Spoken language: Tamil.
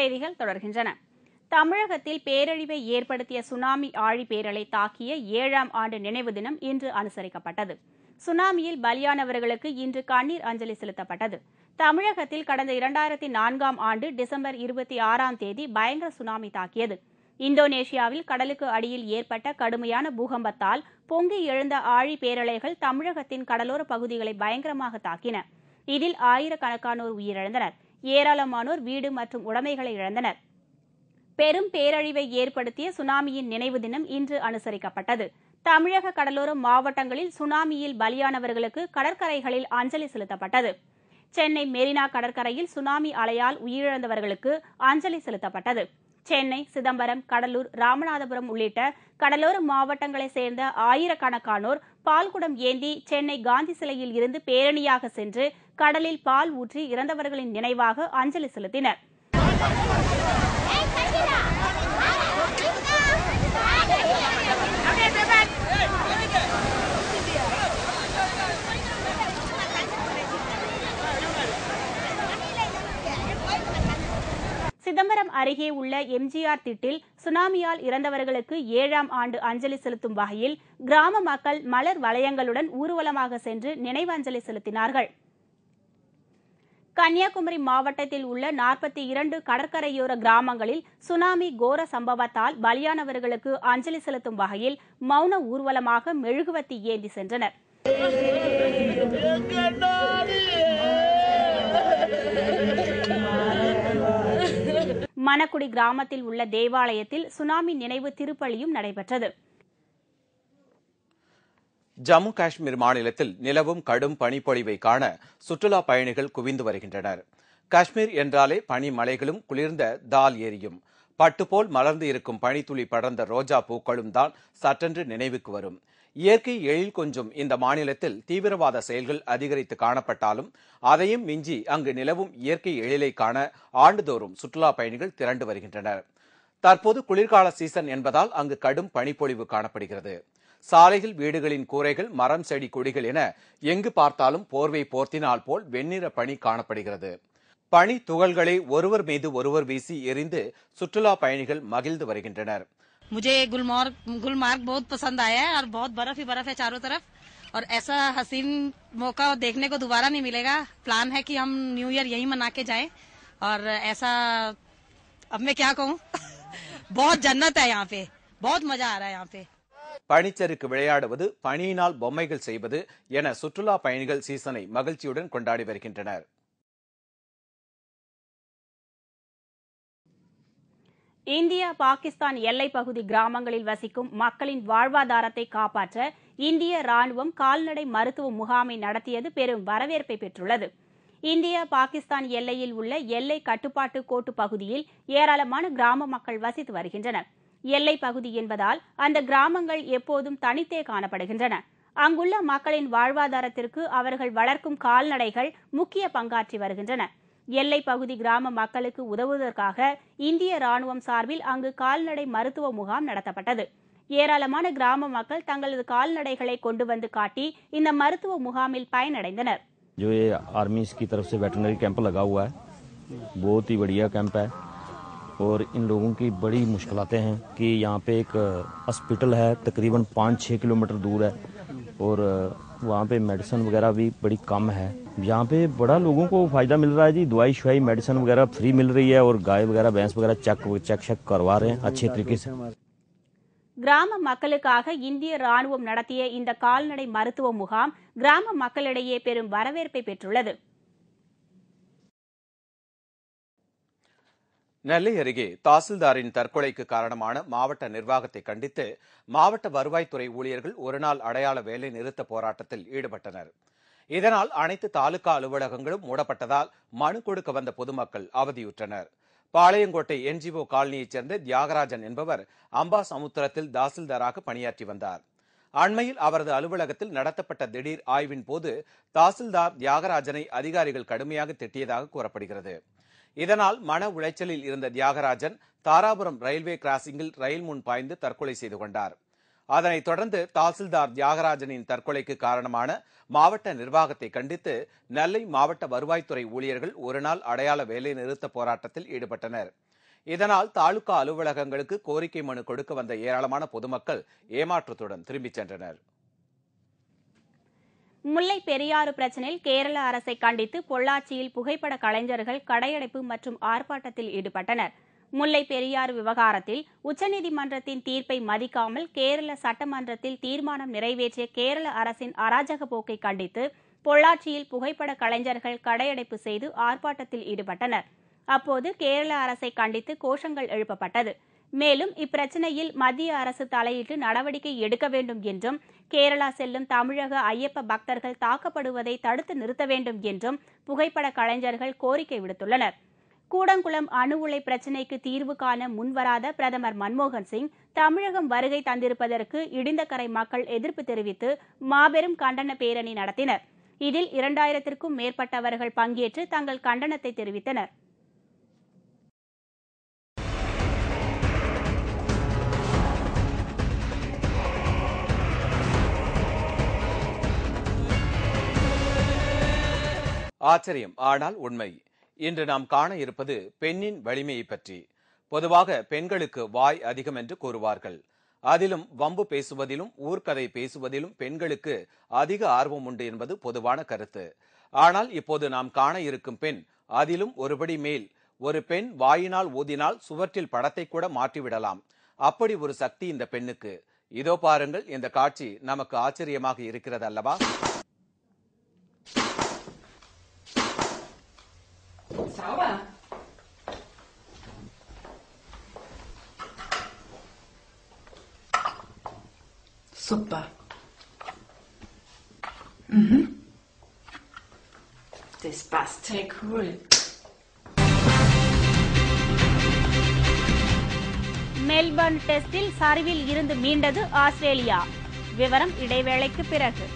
செய்திகள் தொடர்கின்றன தமிழகத்தில் பேரழிவை ஏற்படுத்திய சுனாமி ஆழி பேரலை தாக்கிய ஏழாம் ஆண்டு நினைவு தினம் இன்று அனுசரிக்கப்பட்டது சுனாமியில் பலியானவர்களுக்கு இன்று கண்ணீர் அஞ்சலி செலுத்தப்பட்டது தமிழகத்தில் கடந்த இரண்டாயிரத்தி நான்காம் ஆண்டு டிசம்பர் இருபத்தி ஆறாம் தேதி பயங்கர சுனாமி தாக்கியது இந்தோனேஷியாவில் கடலுக்கு அடியில் ஏற்பட்ட கடுமையான பூகம்பத்தால் பொங்கி எழுந்த ஆழி பேரலைகள் தமிழகத்தின் கடலோர பகுதிகளை பயங்கரமாக தாக்கின இதில் ஆயிரக்கணக்கானோர் உயிரிழந்தனர் ஏராளமானோர் வீடு மற்றும் உடைமைகளை இழந்தனர் பெரும் பேரழிவை ஏற்படுத்திய சுனாமியின் நினைவு தினம் இன்று அனுசரிக்கப்பட்டது தமிழக கடலோர மாவட்டங்களில் சுனாமியில் பலியானவர்களுக்கு கடற்கரைகளில் அஞ்சலி செலுத்தப்பட்டது சென்னை மெரினா கடற்கரையில் சுனாமி அலையால் உயிரிழந்தவர்களுக்கு அஞ்சலி செலுத்தப்பட்டது சென்னை சிதம்பரம் கடலூர் ராமநாதபுரம் உள்ளிட்ட கடலோர மாவட்டங்களைச் சேர்ந்த ஆயிரக்கணக்கானோர் பால்குடம் ஏந்தி சென்னை காந்தி சிலையில் இருந்து பேரணியாக சென்று கடலில் பால் ஊற்றி இறந்தவர்களின் நினைவாக அஞ்சலி செலுத்தினர் சிதம்பரம் அருகே உள்ள எம்ஜிஆர் திட்டில் சுனாமியால் இறந்தவர்களுக்கு ஏழாம் ஆண்டு அஞ்சலி செலுத்தும் வகையில் கிராம மக்கள் மலர் வளையங்களுடன் ஊர்வலமாக சென்று நினைவஞ்சலி செலுத்தினார்கள் கன்னியாகுமரி மாவட்டத்தில் உள்ள நாற்பத்தி இரண்டு கடற்கரையோர கிராமங்களில் சுனாமி கோர சம்பவத்தால் பலியானவர்களுக்கு அஞ்சலி செலுத்தும் வகையில் மௌன ஊர்வலமாக மெழுகுவத்தி ஏந்தி சென்றனர் மணக்குடி கிராமத்தில் உள்ள தேவாலயத்தில் சுனாமி நினைவு திருப்பலியும் நடைபெற்றது ஜம்மு காஷ்மீர் மாநிலத்தில் நிலவும் கடும் பனிப்பொழிவை காண சுற்றுலா பயணிகள் குவிந்து வருகின்றனர் காஷ்மீர் என்றாலே பனிமலைகளும் குளிர்ந்த தால் ஏரியும் பட்டுப்போல் மலர்ந்து இருக்கும் பனித்துளி படர்ந்த ரோஜா பூக்களும் தான் சட்டென்று நினைவுக்கு வரும் இயற்கை எழில் கொஞ்சம் இந்த மாநிலத்தில் தீவிரவாத செயல்கள் அதிகரித்து காணப்பட்டாலும் அதையும் மிஞ்சி அங்கு நிலவும் இயற்கை எழிலை காண ஆண்டுதோறும் சுற்றுலா பயணிகள் திரண்டு வருகின்றனர் தற்போது குளிர்கால சீசன் என்பதால் அங்கு கடும் பனிப்பொழிவு காணப்படுகிறது சாலைகள் வீடுகளின் கூரைகள் மரம் செடி கொடிகள் என எங்கு பார்த்தாலும் போர்வை போர்த்தினால் போல் வெண்ணிற பனி காணப்படுகிறது பனி துகள்களை ஒருவர் மீது ஒருவர் வீசி எரிந்து சுற்றுலா பயணிகள் மகிழ்ந்து வருகின்றனர் मुझे गुलमार्ग गुलमार्ग बहुत पसंद आया है और बहुत बर्फ ही बर्फ है चारों तरफ और ऐसा हसीन मौका देखने को दोबारा नहीं मिलेगा प्लान है कि हम न्यू ईयर यहीं मना के जाएं और ऐसा अब मैं क्या कहूँ बहुत जन्नत है यहाँ पे बहुत मजा आ रहा है यहाँ पे பனிச்சறுக்கு விளையாடுவது பனியினால் பொம்மைகள் செய்வது என சுற்றுலா பயணிகள் சீசனை மகிழ்ச்சியுடன் கொண்டாடி வருகின்றனர் இந்தியா பாகிஸ்தான் எல்லைப் பகுதி கிராமங்களில் வசிக்கும் மக்களின் வாழ்வாதாரத்தை காப்பாற்ற இந்திய ராணுவம் கால்நடை மருத்துவ முகாமை நடத்தியது பெரும் வரவேற்பை பெற்றுள்ளது இந்தியா பாகிஸ்தான் எல்லையில் உள்ள எல்லை கட்டுப்பாட்டு கோட்டு பகுதியில் ஏராளமான கிராம மக்கள் வசித்து வருகின்றனர் எல்லை பகுதி என்பதால் அந்த கிராமங்கள் எப்போதும் தனித்தே காணப்படுகின்றன அங்குள்ள மக்களின் வாழ்வாதாரத்திற்கு அவர்கள் வளர்க்கும் கால்நடைகள் முக்கிய பங்காற்றி வருகின்றன எல்லை பகுதி கிராம மக்களுக்கு உதவுவதற்காக இந்திய ராணுவம் சார்பில் அங்கு கால்நடை மருத்துவ முகாம் நடத்தப்பட்டது ஏராளமான கிராம மக்கள் தங்களது கால்நடைகளை கொண்டு வந்து காட்டி இந்த மருத்துவ முகாமில் பயனடைந்தனர் और इन लोगों की बड़ी मुश्किलें हैं कि यहाँ पे एक हॉस्पिटल है तकरीबन पाँच छः किलोमीटर दूर है और वहाँ पे मेडिसन वगैरह भी बड़ी कम है यहाँ पे बड़ा लोगों को फ़ायदा मिल रहा है जी दवाई शवाई मेडिसन वगैरह फ्री मिल रही है और गाय वगैरह भैंस वगैरह चेक चेक शेक करवा रहे हैं अच्छे तरीके से ग्राम மக்களுக்காக இந்திய महत्व मुगाम ग्राम கால்நடை மருத்துவ நெல்லை அருகே தாசில்தாரின் தற்கொலைக்கு காரணமான மாவட்ட நிர்வாகத்தை கண்டித்து மாவட்ட வருவாய்த்துறை ஊழியர்கள் ஒருநாள் அடையாள வேலை நிறுத்த போராட்டத்தில் ஈடுபட்டனர் இதனால் அனைத்து தாலுகா அலுவலகங்களும் மூடப்பட்டதால் மனு கொடுக்க வந்த பொதுமக்கள் அவதியுற்றனர் பாளையங்கோட்டை என்ஜிஓ காலனியைச் சேர்ந்த தியாகராஜன் என்பவர் அம்பா சமுத்திரத்தில் தாசில்தாராக பணியாற்றி வந்தார் அண்மையில் அவரது அலுவலகத்தில் நடத்தப்பட்ட திடீர் ஆய்வின் போது தாசில்தார் தியாகராஜனை அதிகாரிகள் கடுமையாக திட்டியதாக கூறப்படுகிறது இதனால் மன உளைச்சலில் இருந்த தியாகராஜன் தாராபுரம் ரயில்வே கிராசிங்கில் ரயில் முன் பாய்ந்து தற்கொலை செய்து கொண்டார் அதனைத் தொடர்ந்து தாசில்தார் தியாகராஜனின் தற்கொலைக்கு காரணமான மாவட்ட நிர்வாகத்தை கண்டித்து நெல்லை மாவட்ட வருவாய்த்துறை ஊழியர்கள் ஒருநாள் அடையாள வேலை நிறுத்த போராட்டத்தில் ஈடுபட்டனர் இதனால் தாலுகா அலுவலகங்களுக்கு கோரிக்கை மனு கொடுக்க வந்த ஏராளமான பொதுமக்கள் ஏமாற்றத்துடன் திரும்பிச் சென்றனர் முல்லை பெரியாறு பிரச்சினையில் கேரள அரசை கண்டித்து பொள்ளாச்சியில் புகைப்பட கலைஞர்கள் கடையடைப்பு மற்றும் ஆர்ப்பாட்டத்தில் ஈடுபட்டனர் முல்லை பெரியாறு விவகாரத்தில் உச்சநீதிமன்றத்தின் தீர்ப்பை மதிக்காமல் கேரள சட்டமன்றத்தில் தீர்மானம் நிறைவேற்றிய கேரள அரசின் அராஜக போக்கை கண்டித்து பொள்ளாச்சியில் புகைப்பட கலைஞர்கள் கடையடைப்பு செய்து ஆர்ப்பாட்டத்தில் ஈடுபட்டனர் அப்போது கேரள அரசை கண்டித்து கோஷங்கள் எழுப்பப்பட்டது மேலும் இப்பிரச்சினையில் மத்திய அரசு தலையிட்டு நடவடிக்கை எடுக்க வேண்டும் என்றும் கேரளா செல்லும் தமிழக ஐயப்ப பக்தர்கள் தாக்கப்படுவதை தடுத்து நிறுத்த வேண்டும் என்றும் புகைப்பட கலைஞர்கள் கோரிக்கை விடுத்துள்ளனர் கூடங்குளம் அணு உலை பிரச்சினைக்கு தீர்வு காண முன்வராத பிரதமர் மன்மோகன் சிங் தமிழகம் வருகை தந்திருப்பதற்கு இடிந்தகரை மக்கள் எதிர்ப்பு தெரிவித்து மாபெரும் கண்டன பேரணி நடத்தினர் இதில் இரண்டாயிரத்திற்கும் மேற்பட்டவர்கள் பங்கேற்று தங்கள் கண்டனத்தை தெரிவித்தனர் ஆச்சரியம் ஆனால் உண்மை இன்று நாம் காண இருப்பது பெண்ணின் வலிமையை பற்றி பொதுவாக பெண்களுக்கு வாய் அதிகம் என்று கூறுவார்கள் அதிலும் வம்பு பேசுவதிலும் ஊர்க்கதை பேசுவதிலும் பெண்களுக்கு அதிக ஆர்வம் உண்டு என்பது பொதுவான கருத்து ஆனால் இப்போது நாம் காண இருக்கும் பெண் அதிலும் ஒருபடி மேல் ஒரு பெண் வாயினால் ஊதினால் சுவற்றில் படத்தை கூட மாற்றிவிடலாம் அப்படி ஒரு சக்தி இந்த பெண்ணுக்கு இதோ பாருங்கள் இந்த காட்சி நமக்கு ஆச்சரியமாக இருக்கிறது அல்லவா Super. Mhm. Das passt. Hey, cool. Melbourne டெஸ்டில் சரிவில் இருந்து மீண்டது ஆஸ்திரேலியா விவரம் இடைவேளைக்கு பிறகு